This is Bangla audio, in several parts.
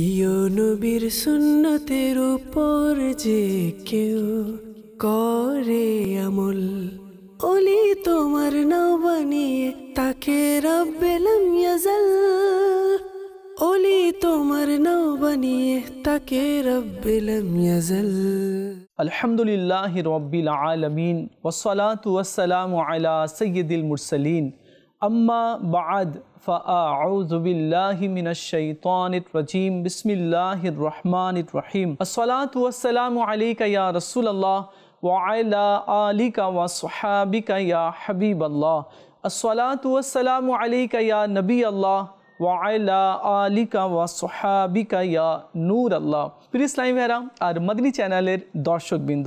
প্রিয় নবীর সুন্নতের উপর যে কেউ করে আমল অলি তোমার নাও বানিয়ে তাকে রব্বেলাম ইয়াজাল অলি তোমার নাও বানিয়ে তাকে রব্বেলাম ইয়াজাল আলহামদুলিল্লাহ রব্বিল আলমিন ওসালাতু ওয়াসালামু আলা সৈয়দুল মুরসালিন अम्मा बाद फ़ाउज़बिल्लिमिनशैतरजीम बसमीम असलातम या रसूल वाली नबी अल्लाह वाला आली का वसहाबिका या नूर अल्लाह प्रिय ইসলামী ভেরা আর মদনী চ্যানেলের দর্শকবৃন্দ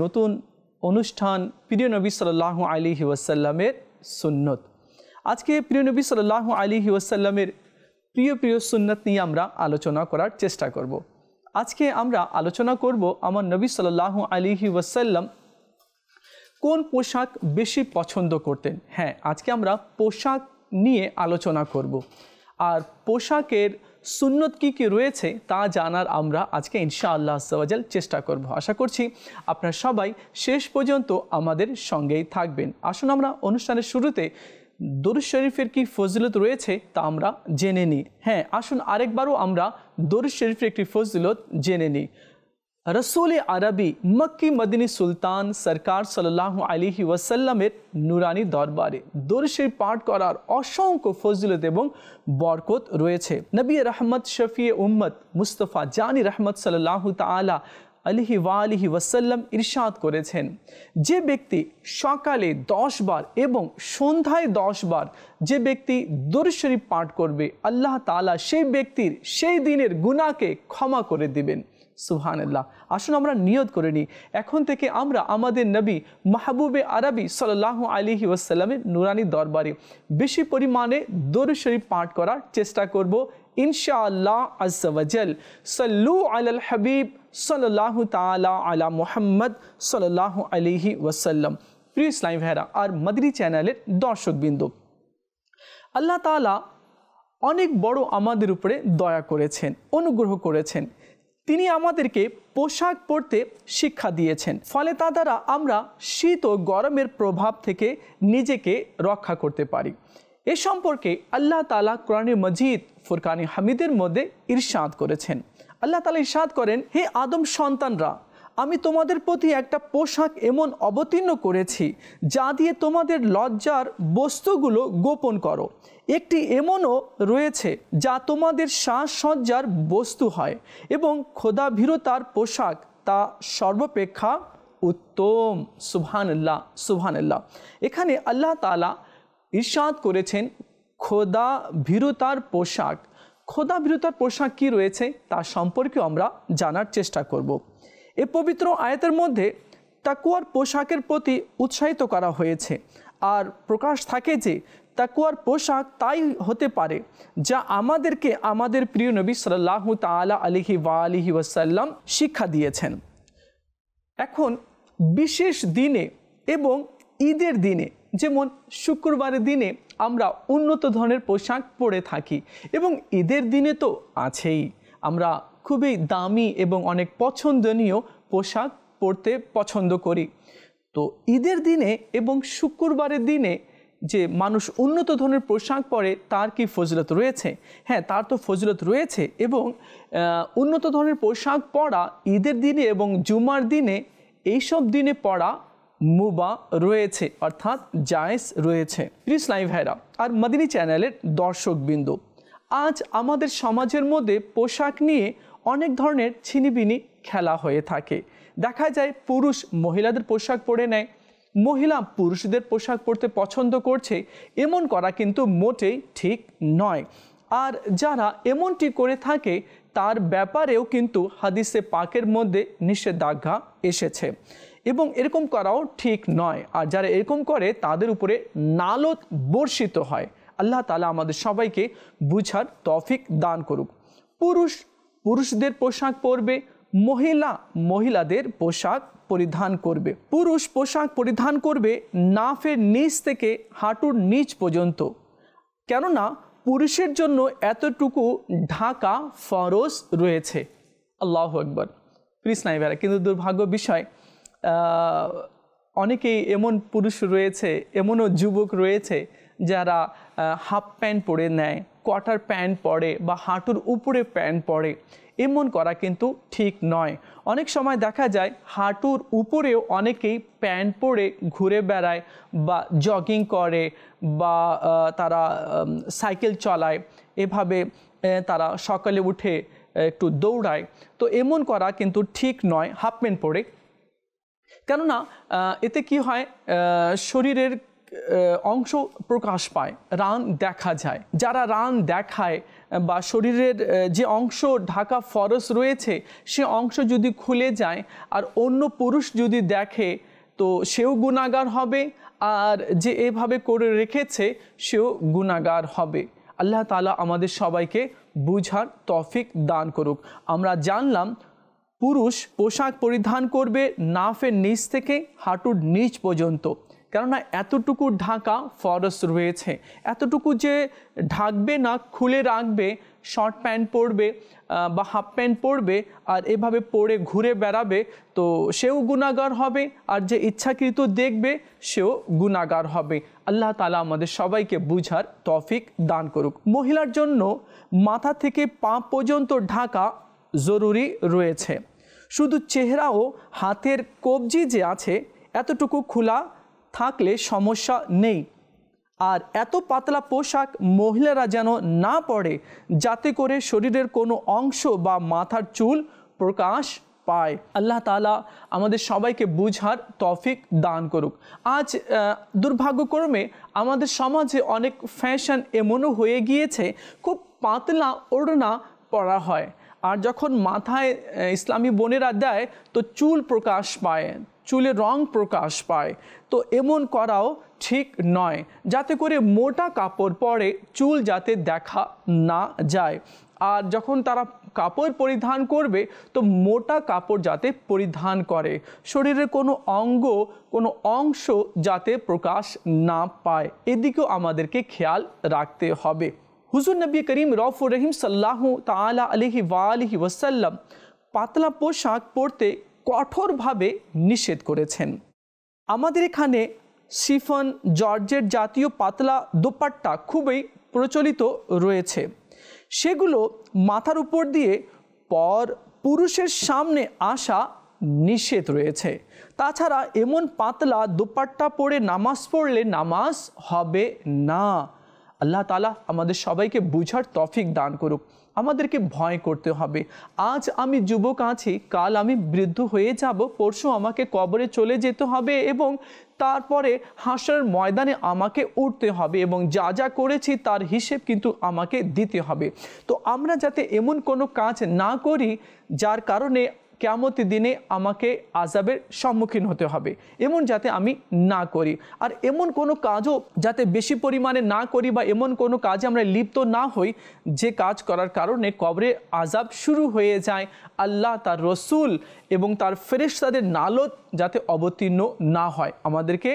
नतून অনুষ্ঠান প্রিয় নবী সাল্লাহ আলী ওয়াসাল্লামের সুন্নত আজকে প্রিয় নবী সাল্লাহ আলী ওয়াসাল্লামের প্রিয় প্রিয় সুন্নত নিয়ে আমরা আলোচনা করার চেষ্টা করব। আজকে আমরা আলোচনা করব আমার নবী সাল্লাহ আলী ওয়াসাল্লাম কোন পোশাক বেশি পছন্দ করতেন হ্যাঁ আজকে আমরা পোশাক নিয়ে আলোচনা করব। আর পোশাকের সুন্নত কী কী রয়েছে তা জানার আমরা আজকে ইনশাআল্লাহ আসাল চেষ্টা করব আশা করছি আপনারা সবাই শেষ পর্যন্ত আমাদের সঙ্গেই থাকবেন আসুন আমরা অনুষ্ঠানের শুরুতে দরু শরীফের কি ফজিলত রয়েছে তা আমরা জেনে নিই হ্যাঁ আসুন আরেকবারও আমরা দরু শরীফের একটি ফজিলত জেনে নিই রসুল আরবি মক্কি মদিনী সুলতান সরকার সাল্লাহ আলিহি ওয়াসাল্লামের নুরানি দরবারে দর্শের পাঠ করার অসংখ্য ফজিলত এবং বরকত রয়েছে নবী রহমত শফি উম্মত মুস্তফা জানি রহমত সাল্লাহ তালা আলিহি ওয়ালিহি ওয়াসাল্লাম ইরশাদ করেছেন যে ব্যক্তি সকালে দশ বার এবং সন্ধ্যায় দশ বার যে ব্যক্তি শরীফ পাঠ করবে আল্লাহ তালা সেই ব্যক্তির সেই দিনের গুণাকে ক্ষমা করে দিবেন সুহানুল্লাহ আসুন আমরা নিয়ত করে নিই এখন থেকে আমরা আমাদের নবী মাহবুবে আরবি সাল্লাহ আলিহি ওসাল্লামের নুরানি দরবারে বেশি পরিমাণে দৌর শরীফ পাঠ করার চেষ্টা করব ইনশাআল্লাহ আজল সাল্লু আলাল হাবিব সাল্লাহ তালা আলা মোহাম্মদ সাল্লাহ আলিহি ওয়াসাল্লাম প্রিয় ইসলাম ভেরা আর মাদরি চ্যানেলের দর্শকবৃন্দ আল্লাহ তালা অনেক বড় আমাদের উপরে দয়া করেছেন অনুগ্রহ করেছেন তিনি আমাদেরকে পোশাক পরতে শিক্ষা দিয়েছেন ফলে তা দ্বারা আমরা শীত ও গরমের প্রভাব থেকে নিজেকে রক্ষা করতে পারি এ সম্পর্কে আল্লাহ তালা কোরআন মজিদ ফুরকানি হামিদের মধ্যে ইরশাদ করেছেন আল্লাহ তালা ইরশাদ করেন হে আদম সন্তানরা আমি তোমাদের প্রতি একটা পোশাক এমন অবতীর্ণ করেছি যা দিয়ে তোমাদের লজ্জার বস্তুগুলো গোপন করো একটি এমনও রয়েছে যা তোমাদের সাজসজ্জার বস্তু হয় এবং ক্ষোধাভীরতার পোশাক তা সর্বপেক্ষা উত্তম সুবহানাল্লাহ সুবহানাল্লাহ এখানে আল্লাহ তালা ইরশাদ করেছেন খোদা ভীরুতার পোশাক খোদা ভীরুতার পোশাক কি রয়েছে তা সম্পর্কে আমরা জানার চেষ্টা করব এ পবিত্র আয়াতের মধ্যে তাকুয়ার পোশাকের প্রতি উৎসাহিত করা হয়েছে আর প্রকাশ থাকে যে তাকুয়ার পোশাক তাই হতে পারে যা আমাদেরকে আমাদের প্রিয় নবী সাল্লাহ তালা আলিহি ওয়া আলিহি ওয়াসাল্লাম শিক্ষা দিয়েছেন এখন বিশেষ দিনে এবং ঈদের দিনে যেমন শুক্রবারের দিনে আমরা উন্নত ধরনের পোশাক পরে থাকি এবং ঈদের দিনে তো আছেই আমরা খুবই দামি এবং অনেক পছন্দনীয় পোশাক পরতে পছন্দ করি তো ঈদের দিনে এবং শুক্রবারের দিনে যে মানুষ উন্নত ধরনের পোশাক পরে তার কি ফজিলত রয়েছে হ্যাঁ তার তো ফজিলত রয়েছে এবং উন্নত ধরনের পোশাক পরা ঈদের দিনে এবং জুমার দিনে এইসব দিনে পরা মুবা রয়েছে অর্থাৎ জায়েজ রয়েছে লাইভ ভাইরা আর মাদিনী চ্যানেলের দর্শকবৃন্দ আজ আমাদের সমাজের মধ্যে পোশাক নিয়ে অনেক ধরনের ছিনিবিনি খেলা হয়ে থাকে দেখা যায় পুরুষ মহিলাদের পোশাক পরে নেয় মহিলা পুরুষদের পোশাক পরতে পছন্দ করছে এমন করা কিন্তু মোটেই ঠিক নয় আর যারা এমনটি করে থাকে তার ব্যাপারেও কিন্তু হাদিসে পাকের মধ্যে নিষেধাজ্ঞা এসেছে এবং এরকম করাও ঠিক নয় আর যারা এরকম করে তাদের উপরে নালত বর্ষিত হয় আল্লাহ তালা আমাদের সবাইকে বুঝার তফিক দান করুক পুরুষ পুরুষদের পোশাক পরবে মহিলা মহিলাদের পোশাক পরিধান করবে পুরুষ পোশাক পরিধান করবে নাফের নিচ থেকে হাঁটুর নিচ পর্যন্ত কেননা পুরুষের জন্য এতটুকু ঢাকা ফরজ রয়েছে আল্লাহ একবার কৃষ্ণাই বেড়া কিন্তু দুর্ভাগ্য বিষয় অনেকেই এমন পুরুষ রয়েছে এমনও যুবক রয়েছে যারা হাফ প্যান্ট পরে নেয় কোয়ার্টার প্যান্ট পরে বা হাঁটুর উপরে প্যান্ট পরে এমন করা কিন্তু ঠিক নয় অনেক সময় দেখা যায় হাঁটুর উপরেও অনেকেই প্যান্ট পরে ঘুরে বেড়ায় বা জগিং করে বা তারা সাইকেল চলায় এভাবে তারা সকালে উঠে একটু দৌড়ায় তো এমন করা কিন্তু ঠিক নয় হাফ প্যান্ট পরে কেননা এতে কি হয় শরীরের অংশ প্রকাশ পায় রান দেখা যায় যারা রান দেখায় বা শরীরের যে অংশ ঢাকা ফরস রয়েছে সে অংশ যদি খুলে যায় আর অন্য পুরুষ যদি দেখে তো সেও গুণাগার হবে আর যে এভাবে করে রেখেছে সেও গুণাগার হবে আল্লাহ তালা আমাদের সবাইকে বুঝার তফিক দান করুক আমরা জানলাম পুরুষ পোশাক পরিধান করবে নাফের নিচ থেকে হাঁটুর নিচ পর্যন্ত কেননা এতটুকু ঢাকা ফরস রয়েছে এতটুকু যে ঢাকবে না খুলে রাখবে শর্ট প্যান্ট পরবে বা হাফ প্যান্ট পরবে আর এভাবে পরে ঘুরে বেড়াবে তো সেও গুণাগার হবে আর যে ইচ্ছাকৃত দেখবে সেও গুণাগার হবে আল্লাহ তালা আমাদের সবাইকে বুঝার তফিক দান করুক মহিলার জন্য মাথা থেকে পা পর্যন্ত ঢাকা জরুরি রয়েছে শুধু চেহারা ও হাতের কবজি যে আছে এতটুকু খোলা থাকলে সমস্যা নেই আর এত পাতলা পোশাক মহিলারা যেন না পড়ে যাতে করে শরীরের কোনো অংশ বা মাথার চুল প্রকাশ পায় আল্লাহ তালা আমাদের সবাইকে বুঝার তফিক দান করুক আজ দুর্ভাগ্যক্রমে আমাদের সমাজে অনেক ফ্যাশন এমনও হয়ে গিয়েছে খুব পাতলা ওড়না পরা হয় আর যখন মাথায় ইসলামী বোনেরা দেয় তো চুল প্রকাশ পায় চুলে রং প্রকাশ পায় তো এমন করাও ঠিক নয় যাতে করে মোটা কাপড় পরে চুল যাতে দেখা না যায় আর যখন তারা কাপড় পরিধান করবে তো মোটা কাপড় যাতে পরিধান করে শরীরের কোনো অঙ্গ কোনো অংশ যাতে প্রকাশ না পায় এদিকেও আমাদেরকে খেয়াল রাখতে হবে হুজুর নবী করিম রফুর রহিম সাল্লাহ তালা আলহি আলহি ওয়াসাল্লাম পাতলা পোশাক পরতে কঠোরভাবে নিষেধ করেছেন আমাদের এখানে সিফন জর্জের জাতীয় পাতলা দোপাট্টা খুবই প্রচলিত রয়েছে সেগুলো মাথার উপর দিয়ে পর পুরুষের সামনে আসা নিষেধ রয়েছে তাছাড়া এমন পাতলা দোপাট্টা পরে নামাজ পড়লে নামাজ হবে না আল্লাহ তালা আমাদের সবাইকে বুঝার তফিক দান করুক আমাদেরকে ভয় করতে হবে আজ আমি যুবক আছি কাল আমি বৃদ্ধ হয়ে যাব পরশু আমাকে কবরে চলে যেতে হবে এবং তারপরে হাসার ময়দানে আমাকে উঠতে হবে এবং যা যা করেছি তার হিসেব কিন্তু আমাকে দিতে হবে তো আমরা যাতে এমন কোনো কাজ না করি যার কারণে কেমত দিনে আমাকে আজাবের সম্মুখীন হতে হবে এমন যাতে আমি না করি আর এমন কোনো কাজও যাতে বেশি পরিমাণে না করি বা এমন কোনো কাজে আমরা লিপ্ত না হই যে কাজ করার কারণে কবরে আজাব শুরু হয়ে যায় আল্লাহ তার রসুল এবং তার ফেরেস্তাদের নালত যাতে অবতীর্ণ না হয় আমাদেরকে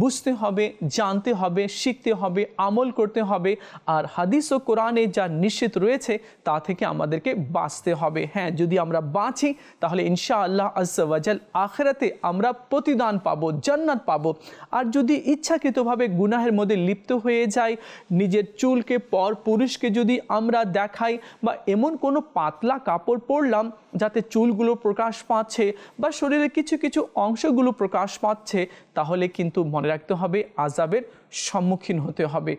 বুঝতে হবে জানতে হবে শিখতে হবে আমল করতে হবে আর হাদিস ও কোরআনে যা নিশ্চিত রয়েছে তা থেকে আমাদেরকে বাঁচতে হবে হ্যাঁ যদি আমরা বাঁচি তাহলে ইনশা আল্লাহ আজাল আখেরাতে আমরা প্রতিদান পাবো জান্নাত পাবো আর যদি ইচ্ছাকৃতভাবে গুনাহের মধ্যে লিপ্ত হয়ে যায় নিজের চুলকে পর পুরুষকে যদি আমরা দেখাই বা এমন কোনো পাতলা কাপড় পরলাম যাতে চুলগুলো প্রকাশ পাচ্ছে বা শরীরের কিছু কিছু অংশগুলো প্রকাশ পাচ্ছে তাহলে কিন্তু মনে রাখতে হবে আজাবের সম্মুখীন হতে হবে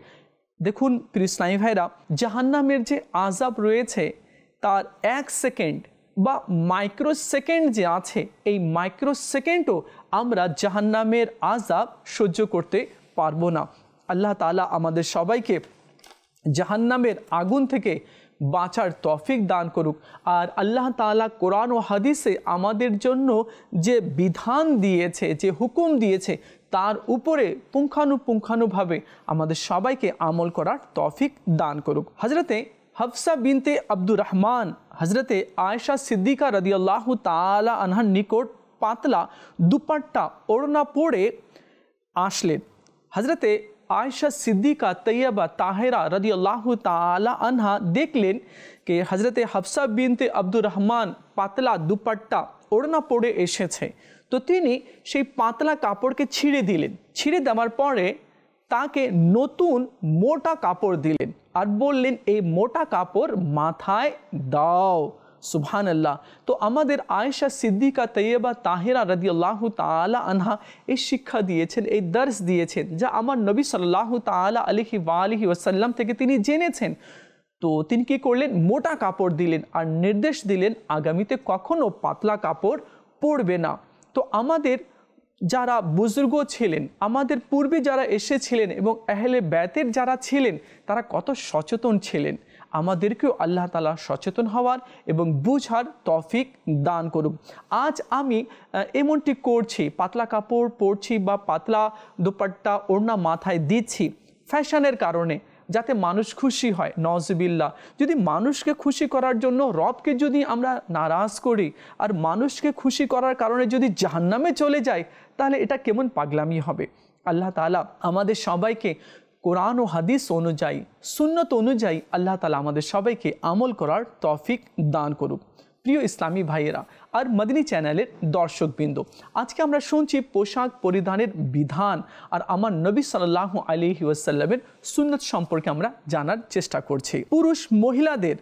দেখুন প্রিসলাই ভাইরা জাহান্নামের যে আজাব রয়েছে তার এক সেকেন্ড বা মাইক্রো সেকেন্ড যে আছে এই মাইক্রো সেকেন্ডও আমরা জাহান্নামের আজাব সহ্য করতে পারবো না আল্লাহ তালা আমাদের সবাইকে জাহান্নামের আগুন থেকে বাঁচার তফিক দান করুক আর আল্লাহ তালা কোরআন ও হাদিসে আমাদের জন্য যে বিধান দিয়েছে যে হুকুম দিয়েছে তার উপরে পুঙ্খানুপুঙ্খানুভাবে আমাদের সবাইকে আমল করার তফিক দান করুক হজরতে হফসা বিনতে আব্দুর রহমান হজরতে আয়সা সিদ্দিকা রদিয়াল্লাহ তালা আনহার নিকট পাতলা দুপাট্টা ওড়না পড়ে আসলেন হজরতে আয়সা সিদ্দিকা তৈয়বা তাহেরা রদি আল্লাহ তালা আনহা দেখলেন কে হজরতে হফসা বিনতে আব্দুর রহমান পাতলা দুপাট্টা ওড়না পড়ে এসেছে তো তিনি সেই পাতলা কাপড়কে ছিঁড়ে দিলেন ছিঁড়ে দেওয়ার পরে তাকে নতুন মোটা কাপড় দিলেন আর বললেন এই মোটা কাপড় মাথায় দাও সুবহান আল্লাহ তো আমাদের আয়েশা সিদ্দিকা তৈয়বা তাহেরা রদি আল্লাহ তালা আনহা এই শিক্ষা দিয়েছেন এই দর্শ দিয়েছেন যা আমার নবী সাল্লাহ তালা আলিহি ওয়ালিহি ওয়াসাল্লাম থেকে তিনি জেনেছেন তো তিনি কী করলেন মোটা কাপড় দিলেন আর নির্দেশ দিলেন আগামীতে কখনও পাতলা কাপড় পরবে না তো আমাদের যারা বুজুর্গ ছিলেন আমাদের পূর্বে যারা এসেছিলেন এবং আহলে ব্যাতের যারা ছিলেন তারা কত সচেতন ছিলেন আমাদেরকেও আল্লাহ তালা সচেতন হওয়ার এবং বুঝার তফিক দান করুক আজ আমি এমনটি করছি পাতলা কাপড় পরছি বা পাতলা দুপাট্টা ওড়না মাথায় দিচ্ছি ফ্যাশনের কারণে যাতে মানুষ খুশি হয় নজবিল্লা যদি মানুষকে খুশি করার জন্য রবকে যদি আমরা নারাজ করি আর মানুষকে খুশি করার কারণে যদি জাহান্নামে চলে যায় তাহলে এটা কেমন পাগলামি হবে আল্লাহ তালা আমাদের সবাইকে কোরআন ও হাদিস অনুযায়ী সুন্নত অনুযায়ী আল্লাহ তালা আমাদের সবাইকে আমল করার তফিক দান করুক প্রিয় ইসলামী ভাইয়েরা আর মদিনী চ্যানেলের দর্শকবৃন্দ আজকে আমরা শুনছি পোশাক পরিধানের বিধান আর আমার নবী সাল্লাহ আলি ওয়াসাল্লামের সুন্নত সম্পর্কে আমরা জানার চেষ্টা করছি পুরুষ মহিলাদের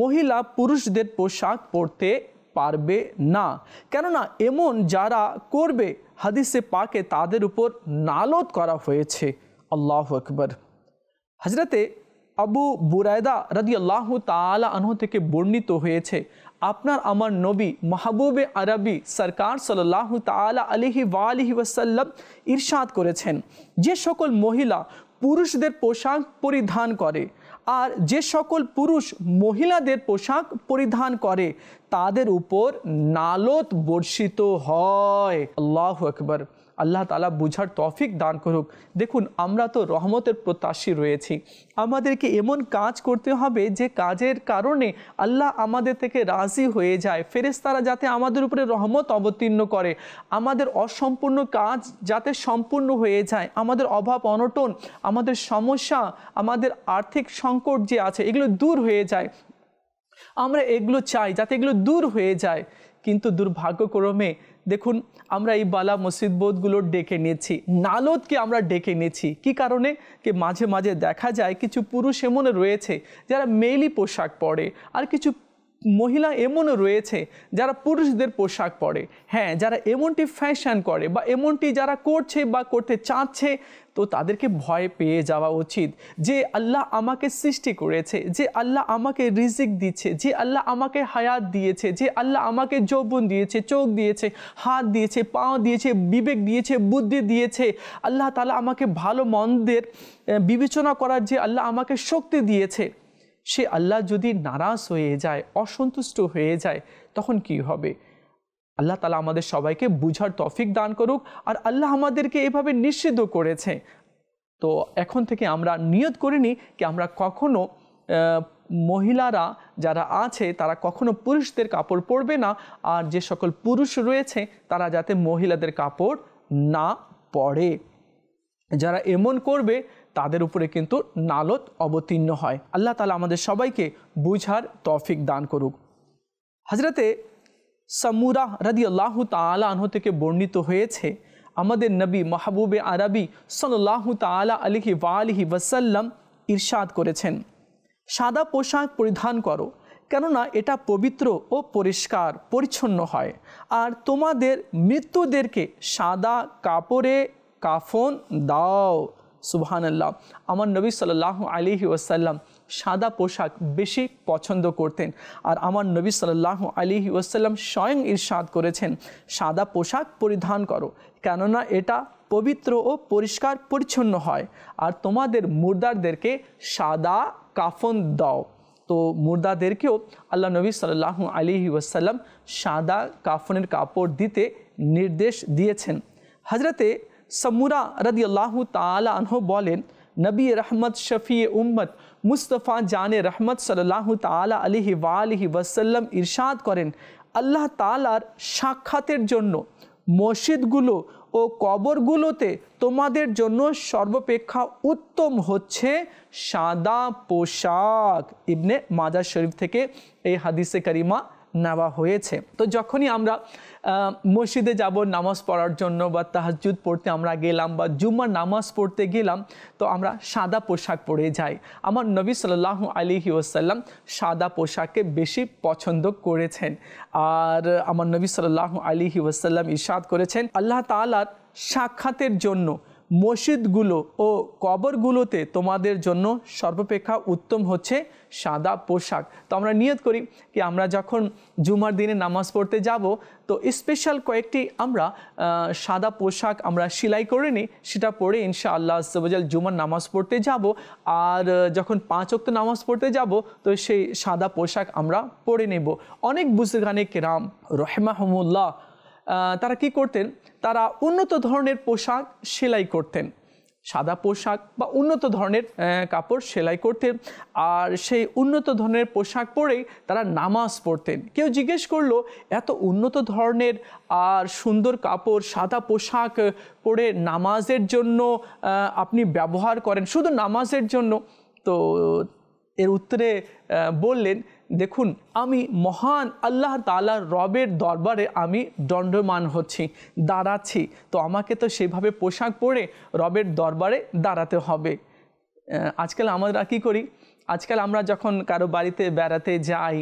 মহিলা পুরুষদের পোশাক পরতে পারবে না কেননা এমন যারা করবে হাদিসে পাকে তাদের উপর নালত করা হয়েছে আল্লাহ আকবর হজরতে আবু বুরায়দা রদি আল্লাহ তালা আনহ থেকে বর্ণিত হয়েছে আপনার আমার নবী মাহবুবে আরবি সরকার সাল্লাহ তালা আলিহি ওয়ালিহি ওয়াসাল্লাম ইরশাদ করেছেন যে সকল মহিলা পুরুষদের পোশাক পরিধান করে আর যে সকল পুরুষ মহিলাদের পোশাক পরিধান করে তাদের উপর নালত বর্ষিত হয় আল্লাহ আকবর আল্লাহ তালা বুঝার তফিক দান করুক দেখুন আমরা তো রহমতের প্রত্যাশী রয়েছি আমাদেরকে এমন কাজ করতে হবে যে কাজের কারণে আল্লাহ আমাদের থেকে রাজি হয়ে যায় ফেরেস্তারা যাতে আমাদের উপরে রহমত অবতীর্ণ করে আমাদের অসম্পূর্ণ কাজ যাতে সম্পূর্ণ হয়ে যায় আমাদের অভাব অনটন আমাদের সমস্যা আমাদের আর্থিক সংকট যে আছে এগুলো দূর হয়ে যায় আমরা এগুলো চাই যাতে এগুলো দূর হয়ে যায় কিন্তু দুর্ভাগ্যক্রমে দেখুন আমরা এই বালা মসজিদ বোধগুলো ডেকে নিয়েছি নালদকে আমরা ডেকে নিয়েছি কি কারণে কি মাঝে মাঝে দেখা যায় কিছু পুরুষ এমন রয়েছে যারা মেলি পোশাক পরে আর কিছু মহিলা এমনও রয়েছে যারা পুরুষদের পোশাক পরে হ্যাঁ যারা এমনটি ফ্যাশন করে বা এমনটি যারা করছে বা করতে চাচ্ছে তো তাদেরকে ভয় পেয়ে যাওয়া উচিত যে আল্লাহ আমাকে সৃষ্টি করেছে যে আল্লাহ আমাকে রিজিক দিচ্ছে যে আল্লাহ আমাকে হায়াত দিয়েছে যে আল্লাহ আমাকে যৌবন দিয়েছে চোখ দিয়েছে হাত দিয়েছে পাও দিয়েছে বিবেক দিয়েছে বুদ্ধি দিয়েছে আল্লাহ তালা আমাকে ভালো মন্দের বিবেচনা করার যে আল্লাহ আমাকে শক্তি দিয়েছে সে আল্লাহ যদি নারাজ হয়ে যায় অসন্তুষ্ট হয়ে যায় তখন কি হবে আল্লাহ তালা আমাদের সবাইকে বুঝার তফিক দান করুক আর আল্লাহ আমাদেরকে এভাবে নিষিদ্ধ করেছে তো এখন থেকে আমরা নিয়ত করিনি কি আমরা কখনো মহিলারা যারা আছে তারা কখনো পুরুষদের কাপড় পরবে না আর যে সকল পুরুষ রয়েছে তারা যাতে মহিলাদের কাপড় না পরে যারা এমন করবে তাদের উপরে কিন্তু নালত অবতীর্ণ হয় আল্লাহ তালা আমাদের সবাইকে বুঝার তৌফিক দান করুক হজরতে সামুরাহ রাদি আল্লাহ তালা আনহ থেকে বর্ণিত হয়েছে আমাদের নবী মাহবুবে আরবি সাল্লাহ তালা আলিহি ওয়ালিহি ওয়াসাল্লাম ইরশাদ করেছেন সাদা পোশাক পরিধান করো কেননা এটা পবিত্র ও পরিষ্কার পরিচ্ছন্ন হয় আর তোমাদের মৃত্যুদেরকে সাদা কাপড়ে কাফন দাও সুবহান আল্লাহ আমার নবী সাল্লাহ আলিহি ওয়াসাল্লাম সাদা পোশাক বেশি পছন্দ করতেন আর আমার নবী সাল্লাহ আলিহি ওয়াসাল্লাম স্বয়ং ইরশাদ করেছেন সাদা পোশাক পরিধান করো কেননা এটা পবিত্র ও পরিষ্কার পরিচ্ছন্ন হয় আর তোমাদের মুর্দারদেরকে সাদা কাফন দাও তো মুর্দাদেরকেও আল্লাহ নবী সাল্লাহ আলিহি ওয়াসাল্লাম সাদা কাফনের কাপড় দিতে নির্দেশ দিয়েছেন হাজরাতে সমুরা রাদিয়াল্লাহু তাআলা আনহু বলেন নবি রহমত শফিয় উম্মত মুস্তাফা জানে রহমত সাল্লাল্লাহু তাআলা আলাইহি ওয়ালিহি ওয়াসাল্লাম ইরশাদ করেন আল্লাহ তাআলা শাখাতের জন্য মসজিদগুলো ও কবরগুলোতে তোমাদের জন্য সর্বোপেক্ষা উত্তম হচ্ছে সাদা পোশাক ইবনে মাযা শরীফ থেকে এই হাদিসে কারীমা নেওয়া হয়েছে তো যখনই আমরা মসজিদে যাব নামাজ পড়ার জন্য বা তাহাজুদ পড়তে আমরা গেলাম বা জুম্মার নামাজ পড়তে গেলাম তো আমরা সাদা পোশাক পরে যাই আমার নবী সাল্লাহ আলিহি ওসাল্লাম সাদা পোশাককে বেশি পছন্দ করেছেন আর আমার নবী সাল্লাহ আলিহি ওসাল্লাম ইরশাদ করেছেন আল্লাহ তালার সাক্ষাতের জন্য মসজিদগুলো ও কবরগুলোতে তোমাদের জন্য সর্বাপেক্ষা উত্তম হচ্ছে সাদা পোশাক তো আমরা নিয়ত করি কি আমরা যখন জুমার দিনে নামাজ পড়তে যাব তো স্পেশাল কয়েকটি আমরা সাদা পোশাক আমরা সেলাই করে নিই সেটা পরে ইনশা আল্লাহ সবজাল জুমার নামাজ পড়তে যাব আর যখন পাঁচ অক্ত নামাজ পড়তে যাব তো সেই সাদা পোশাক আমরা পরে নেব অনেক বুজুর্গানে কেরাম রহেমাহমুল্লাহ তারা কি করতেন তারা উন্নত ধরনের পোশাক সেলাই করতেন সাদা পোশাক বা উন্নত ধরনের কাপড় সেলাই করতেন আর সেই উন্নত ধরনের পোশাক পরেই তারা নামাজ পড়তেন কেউ জিজ্ঞেস করলো এত উন্নত ধরনের আর সুন্দর কাপড় সাদা পোশাক পরে নামাজের জন্য আপনি ব্যবহার করেন শুধু নামাজের জন্য তো এর উত্তরে বললেন দেখুন আমি মহান আল্লাহ তালার রবের দরবারে আমি দণ্ডমান হচ্ছি দাঁড়াচ্ছি তো আমাকে তো সেভাবে পোশাক পরে রবের দরবারে দাঁড়াতে হবে আজকাল আমরা কী করি আজকাল আমরা যখন কারো বাড়িতে বেড়াতে যাই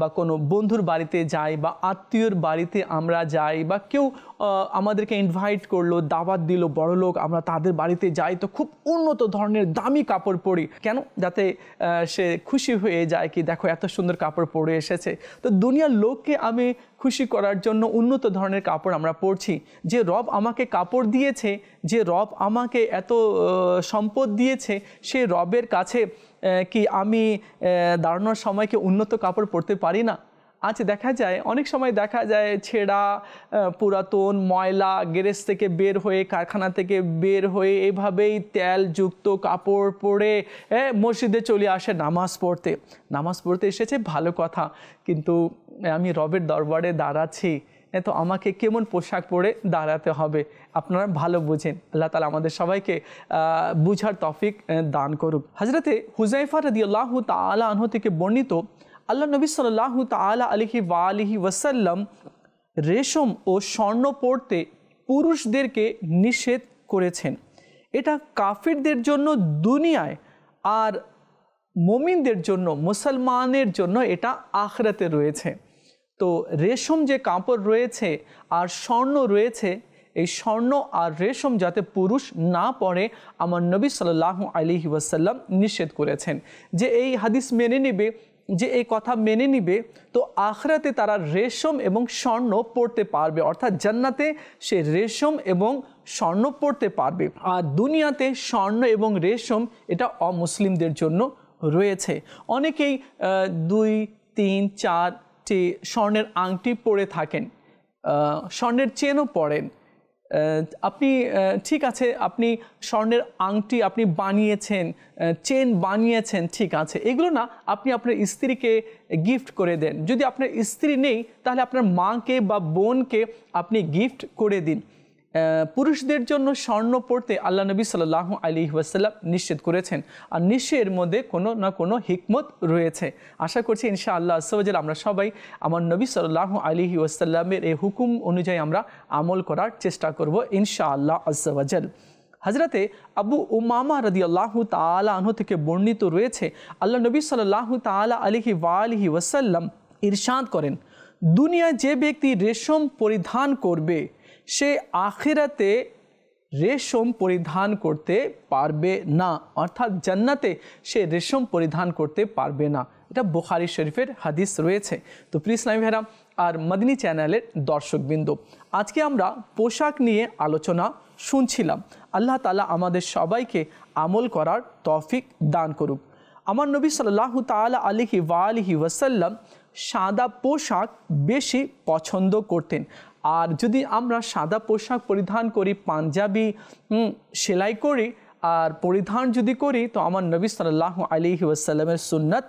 বা কোনো বন্ধুর বাড়িতে যাই বা আত্মীয়র বাড়িতে আমরা যাই বা কেউ আমাদেরকে ইনভাইট করলো দাওয়াত দিল বড় লোক আমরা তাদের বাড়িতে যাই তো খুব উন্নত ধরনের দামি কাপড় পরি কেন যাতে সে খুশি হয়ে যায় কি দেখো এত সুন্দর কাপড় পরে এসেছে তো দুনিয়ার লোককে আমি খুশি করার জন্য উন্নত ধরনের কাপড় আমরা পরছি যে রব আমাকে কাপড় দিয়েছে যে রব আমাকে এত সম্পদ দিয়েছে সে রবের কাছে কি আমি দাঁড়ানোর সময়কে উন্নত কাপড় পরতে পারি না আজ দেখা যায় অনেক সময় দেখা যায় ছেঁড়া পুরাতন ময়লা গ্যারেজ থেকে বের হয়ে কারখানা থেকে বের হয়ে এভাবেই তেল যুক্ত কাপড় পরে মসজিদে চলে আসে নামাজ পড়তে নামাজ পড়তে এসেছে ভালো কথা কিন্তু আমি রবের দরবারে দাঁড়াচ্ছি তো আমাকে কেমন পোশাক পরে দাঁড়াতে হবে আপনারা ভালো বুঝেন আল্লাহ তালা আমাদের সবাইকে বুঝার তফিক দান করুক হাজরতে হুজাইফা রদি আল্লাহ তালা আনহ থেকে বর্ণিত আল্লাহ নবী সাল্লাহ তালা আলহি ওয়া আলহি ওয়াসাল্লাম রেশম ও স্বর্ণ পড়তে পুরুষদেরকে নিষেধ করেছেন এটা কাফিরদের জন্য দুনিয়ায় আর মমিনদের জন্য মুসলমানের জন্য এটা আখরাতে রয়েছে তো রেশম যে কাপড় রয়েছে আর স্বর্ণ রয়েছে এই স্বর্ণ আর রেশম যাতে পুরুষ না পরে আমার নবী সাল্লাহ আলী ওয়াসাল্লাম নিষেধ করেছেন যে এই হাদিস মেনে নেবে যে এই কথা মেনে নিবে তো আখরাতে তারা রেশম এবং স্বর্ণ পড়তে পারবে অর্থাৎ জান্নাতে সে রেশম এবং স্বর্ণ পড়তে পারবে আর দুনিয়াতে স্বর্ণ এবং রেশম এটা অমুসলিমদের জন্য রয়েছে অনেকেই দুই তিন চারটি স্বর্ণের আংটি পরে থাকেন স্বর্ণের চেনও পড়েন আপনি ঠিক আছে আপনি স্বর্ণের আংটি আপনি বানিয়েছেন চেন বানিয়েছেন ঠিক আছে এগুলো না আপনি আপনার স্ত্রীকে গিফট করে দেন যদি আপনার স্ত্রী নেই তাহলে আপনার মাকে বা বোনকে আপনি গিফট করে দিন পুরুষদের জন্য স্বর্ণ পড়তে আল্লাহ নবী সাল্লাহ আলী ওয়াসাল্লাম নিশ্চিত করেছেন আর নিশ্চয়ের মধ্যে কোনো না কোনো হিকমত রয়েছে আশা করছি ইনশা আল্লাহ আসবাজাল আমরা সবাই আমার নবী সাল্লাহ আলী ওয়াসাল্লামের এই হুকুম অনুযায়ী আমরা আমল করার চেষ্টা করব ইনশা আল্লাহ আসবাজাল হজরতে আবু উমামা রদি আল্লাহ তালা আনহ থেকে বর্ণিত রয়েছে আল্লাহ নবী সাল্লাহ তালা আলিহি ওয়ালিহি ওয়াসাল্লাম ইরশাদ করেন দুনিয়া যে ব্যক্তি রেশম পরিধান করবে সে আখিরাতে রেশম পরিধান করতে পারবে না অর্থাৎ জান্নাতে সে রেশম পরিধান করতে পারবে না এটা বোখারি শরীফের হাদিস রয়েছে তো প্লিজ ইসলামী ভেরাম আর মদিনী চ্যানেলের দর্শকবৃন্দ আজকে আমরা পোশাক নিয়ে আলোচনা শুনছিলাম আল্লাহ তালা আমাদের সবাইকে আমল করার তৌফিক দান করুক আমার নবী সাল্লাহ তালা আলিহি ওয়ালিহি ওয়াসাল্লাম সাদা পোশাক বেশি পছন্দ করতেন আর যদি আমরা সাদা পোশাক পরিধান করি পাঞ্জাবি সেলাই করি আর পরিধান যদি করি তো আমার নবী সাল্লাহ আলী ওয়াসাল্লামের সুন্নত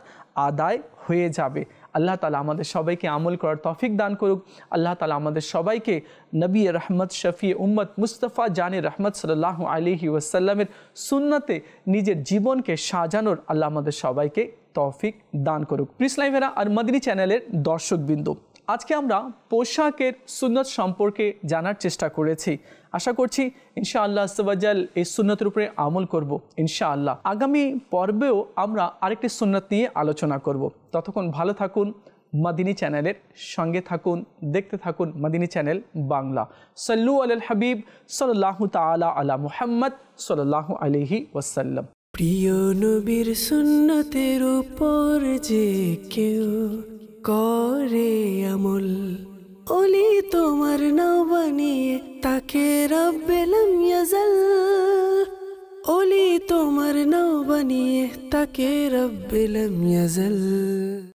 আদায় হয়ে যাবে আল্লাহ তালা আমাদের সবাইকে আমল করার তফিক দান করুক আল্লাহ তালা আমাদের সবাইকে নবী রহমত শফি উম্মত মুস্তফা জানে রহমত সাল্লাহ আলিহি ওয়াসাল্লামের সুন্নতে নিজের জীবনকে সাজানোর আল্লাহ আমাদের সবাইকে তৌফিক দান করুক প্রিস লাইভেরা আর মদিনী চ্যানেলের দর্শকবৃন্দ আজকে আমরা পোশাকের সুন্নত সম্পর্কে জানার চেষ্টা করেছি আশা করছি ইনশাআল্লাহ সবাজাল এই সুন্নতের উপরে আমল করব ইনশাআল্লাহ আগামী পর্বেও আমরা আরেকটি সুন্নত নিয়ে আলোচনা করব ততক্ষণ ভালো থাকুন মাদিনী চ্যানেলের সঙ্গে থাকুন দেখতে থাকুন মাদিনী চ্যানেল বাংলা সল্লু আল হাবিব সাল্লাহ তালা আলা মুহাম্মদ সাল্লাহ আলহি ওসাল্লাম প্রিয় নবীর সুন্নতের উপর যে কেউ করে আমল অলি তোমার নাও বানিয়ে তাকে রব্বেলাম ইয়াজাল অলি তোমার নাও বানিয়ে তাকে রব্বেলাম ইয়াজাল